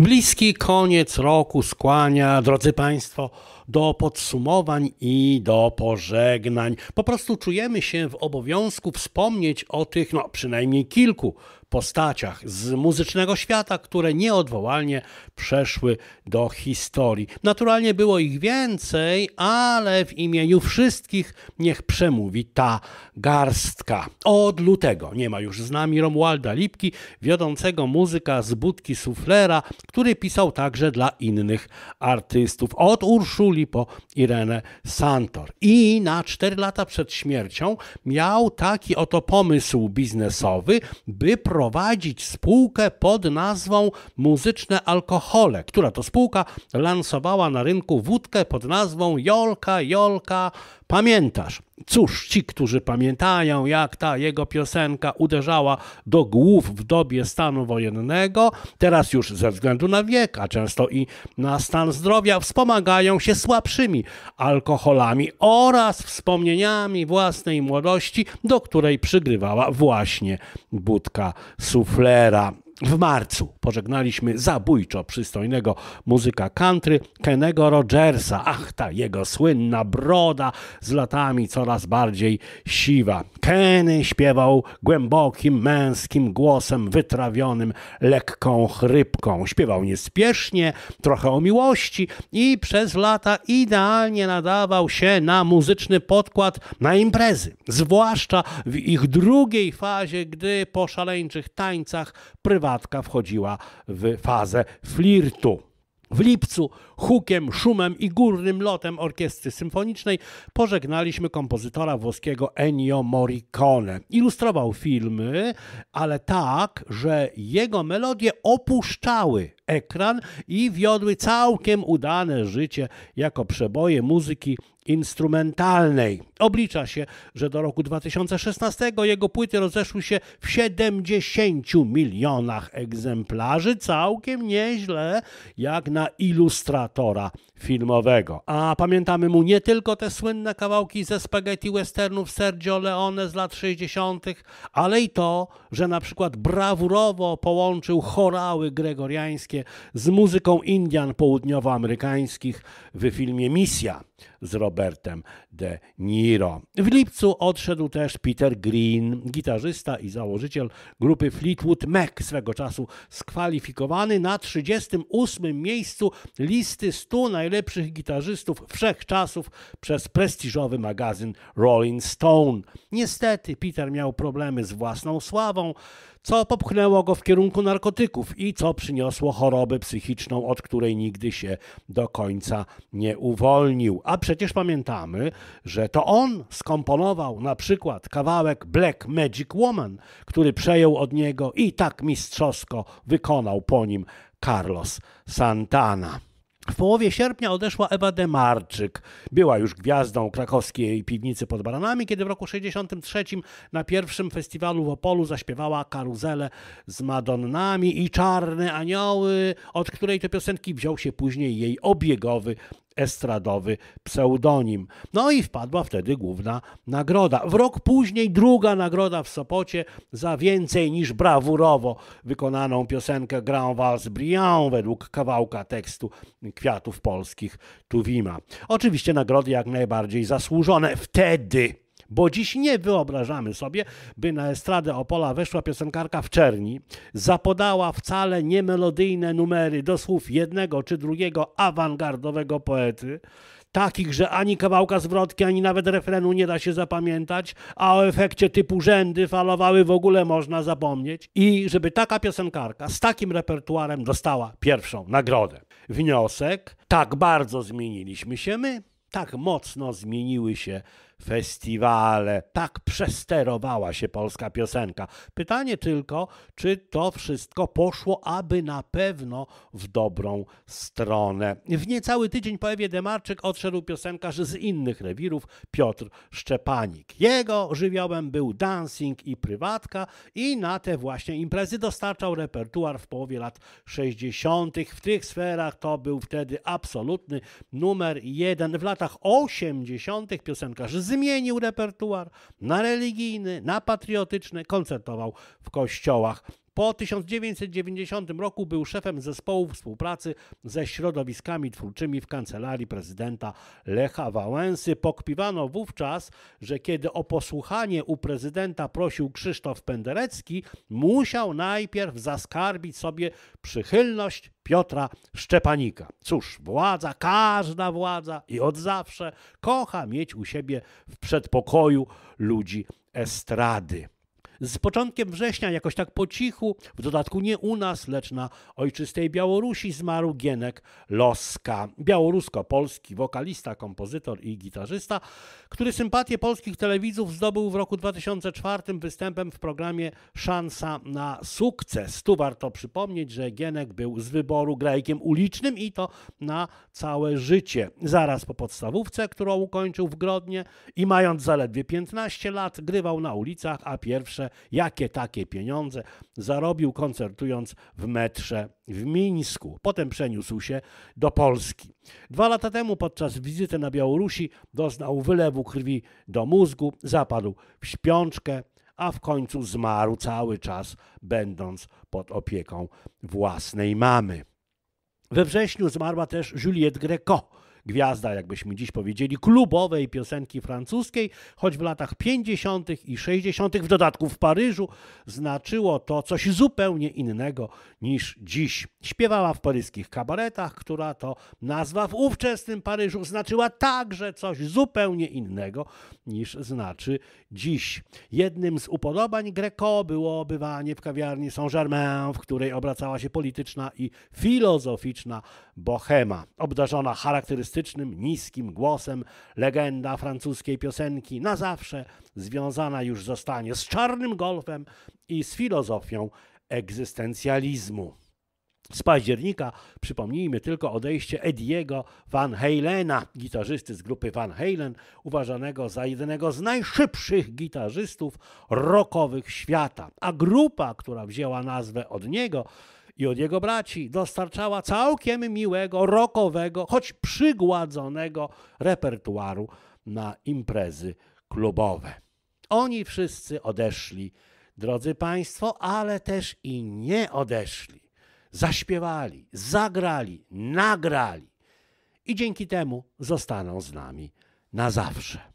Bliski koniec roku skłania, drodzy Państwo, do podsumowań i do pożegnań. Po prostu czujemy się w obowiązku wspomnieć o tych, no przynajmniej kilku postaciach z muzycznego świata, które nieodwołalnie przeszły do historii. Naturalnie było ich więcej, ale w imieniu wszystkich niech przemówi ta garstka. Od lutego nie ma już z nami Romualda Lipki, wiodącego muzyka z budki suflera, który pisał także dla innych artystów, od Urszuli po Irenę Santor. I na 4 lata przed śmiercią miał taki oto pomysł biznesowy, by prowadzić prowadzić spółkę pod nazwą Muzyczne Alkohole, która to spółka lansowała na rynku wódkę pod nazwą Jolka, Jolka, Pamiętasz? Cóż, ci, którzy pamiętają, jak ta jego piosenka uderzała do głów w dobie stanu wojennego, teraz już ze względu na wiek, a często i na stan zdrowia, wspomagają się słabszymi alkoholami oraz wspomnieniami własnej młodości, do której przygrywała właśnie budka suflera. W marcu pożegnaliśmy zabójczo przystojnego muzyka country Kennego Rogersa. Ach, ta jego słynna broda z latami coraz bardziej siwa. Kenny śpiewał głębokim, męskim głosem, wytrawionym, lekką chrypką. Śpiewał niespiesznie, trochę o miłości i przez lata idealnie nadawał się na muzyczny podkład na imprezy. Zwłaszcza w ich drugiej fazie, gdy po szaleńczych tańcach prywatnych nastolatka wchodziła w fazę flirtu. W lipcu hukiem, szumem i górnym lotem orkiestry symfonicznej pożegnaliśmy kompozytora włoskiego Ennio Morricone. Ilustrował filmy, ale tak, że jego melodie opuszczały ekran i wiodły całkiem udane życie jako przeboje muzyki instrumentalnej. Oblicza się, że do roku 2016 jego płyty rozeszły się w 70 milionach egzemplarzy. Całkiem nieźle, jak na ilustratora filmowego. A pamiętamy mu nie tylko te słynne kawałki ze spaghetti westernów Sergio Leone z lat 60., ale i to, że na przykład brawurowo połączył chorały gregoriańskie z muzyką Indian południowoamerykańskich w filmie Misja z Robertem Robertem De Niro. W lipcu odszedł też Peter Green, gitarzysta i założyciel grupy Fleetwood Mac, swego czasu skwalifikowany na 38. miejscu listy 100 najlepszych gitarzystów wszechczasów przez prestiżowy magazyn Rolling Stone. Niestety Peter miał problemy z własną sławą, co popchnęło go w kierunku narkotyków i co przyniosło chorobę psychiczną, od której nigdy się do końca nie uwolnił. A przecież pamiętamy, że to on skomponował na przykład kawałek Black Magic Woman, który przejął od niego i tak mistrzowsko wykonał po nim Carlos Santana. W połowie sierpnia odeszła Ewa Demarczyk. Była już gwiazdą krakowskiej piwnicy pod Baranami, kiedy w roku 63 na pierwszym festiwalu w Opolu zaśpiewała karuzelę z Madonnami i Czarne Anioły, od której te piosenki wziął się później jej obiegowy estradowy pseudonim. No i wpadła wtedy główna nagroda. W rok później druga nagroda w Sopocie za więcej niż brawurowo wykonaną piosenkę Grand Vals Briand według kawałka tekstu Kwiatów Polskich Tuwima. Oczywiście nagrody jak najbardziej zasłużone. Wtedy bo dziś nie wyobrażamy sobie, by na estradę Opola weszła piosenkarka w czerni, zapodała wcale niemelodyjne numery do słów jednego czy drugiego awangardowego poety, takich, że ani kawałka zwrotki, ani nawet refrenu nie da się zapamiętać, a o efekcie typu rzędy falowały w ogóle można zapomnieć. I żeby taka piosenkarka z takim repertuarem dostała pierwszą nagrodę. Wniosek, tak bardzo zmieniliśmy się my. Tak mocno zmieniły się festiwale, tak przesterowała się polska piosenka. Pytanie tylko, czy to wszystko poszło, aby na pewno w dobrą stronę. W niecały tydzień po Ewie Demarczyk odszedł piosenkarz z innych rewirów, Piotr Szczepanik. Jego żywiołem był dancing i prywatka i na te właśnie imprezy dostarczał repertuar w połowie lat 60. W tych sferach to był wtedy absolutny numer jeden. W latach latach 80. piosenkarz zmienił repertuar na religijny, na patriotyczny, koncertował w kościołach po 1990 roku był szefem zespołu współpracy ze środowiskami twórczymi w kancelarii prezydenta Lecha Wałęsy. Pokpiwano wówczas, że kiedy o posłuchanie u prezydenta prosił Krzysztof Penderecki, musiał najpierw zaskarbić sobie przychylność Piotra Szczepanika. Cóż, władza, każda władza i od zawsze kocha mieć u siebie w przedpokoju ludzi estrady. Z początkiem września jakoś tak po cichu, w dodatku nie u nas, lecz na ojczystej Białorusi zmarł Gienek Loska, białorusko-polski wokalista, kompozytor i gitarzysta, który sympatię polskich telewizów zdobył w roku 2004 występem w programie Szansa na sukces. Tu warto przypomnieć, że Gienek był z wyboru grajkiem ulicznym i to na całe życie. Zaraz po podstawówce, którą ukończył w Grodnie i mając zaledwie 15 lat, grywał na ulicach, a pierwsze jakie takie pieniądze, zarobił koncertując w metrze w Mińsku. Potem przeniósł się do Polski. Dwa lata temu podczas wizyty na Białorusi doznał wylewu krwi do mózgu, zapadł w śpiączkę, a w końcu zmarł cały czas, będąc pod opieką własnej mamy. We wrześniu zmarła też Juliette Greco, gwiazda, jakbyśmy dziś powiedzieli, klubowej piosenki francuskiej, choć w latach 50. i 60. w dodatku w Paryżu znaczyło to coś zupełnie innego niż dziś. Śpiewała w paryskich kabaretach, która to nazwa w ówczesnym Paryżu znaczyła także coś zupełnie innego niż znaczy dziś. Jednym z upodobań Greco było bywanie w kawiarni Saint-Germain, w której obracała się polityczna i filozoficzna bohema, obdarzona charakterystycznie niskim głosem legenda francuskiej piosenki na zawsze związana już zostanie z czarnym golfem i z filozofią egzystencjalizmu. Z października przypomnijmy tylko odejście Ediego Van Halena, gitarzysty z grupy Van Halen, uważanego za jednego z najszybszych gitarzystów rockowych świata. A grupa, która wzięła nazwę od niego, i od jego braci dostarczała całkiem miłego, rokowego, choć przygładzonego repertuaru na imprezy klubowe. Oni wszyscy odeszli, drodzy Państwo, ale też i nie odeszli. Zaśpiewali, zagrali, nagrali i dzięki temu zostaną z nami na zawsze.